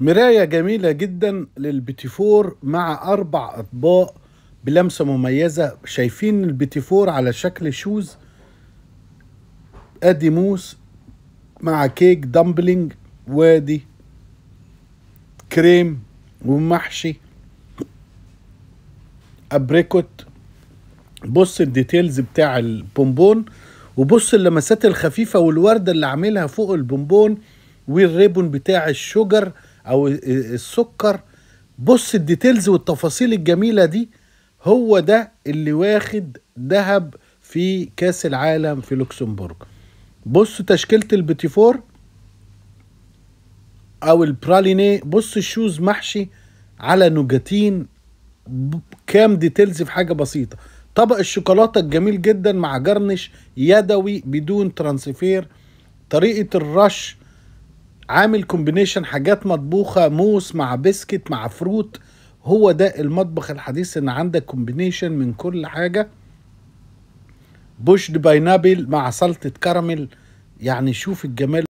مراية جميلة جدا للبيتيفور مع أربع أطباق بلمسة مميزة شايفين البيتيفور على شكل شوز أدي موس مع كيك دامبلينج وادي كريم ومحشي أبريكوت بص الديتيلز بتاع البونبون وبص اللمسات الخفيفة والوردة اللي عاملها فوق البونبون والريبون بتاع الشجر او السكر بص الديتيلز والتفاصيل الجميله دي هو ده اللي واخد ذهب في كاس العالم في لوكسمبورج بص تشكيله البتيفور او البراليني بص الشوز محشي على نوجاتين كام ديتيلز في حاجه بسيطه طبق الشوكولاته الجميل جدا مع جرنش يدوي بدون ترانسفير طريقه الرش عامل كومبينيشن حاجات مطبوخه موس مع بسكت مع فروت هو ده المطبخ الحديث ان عندك كومبينيشن من كل حاجه بوشد باينابل مع سلطه كراميل يعني شوف الجمال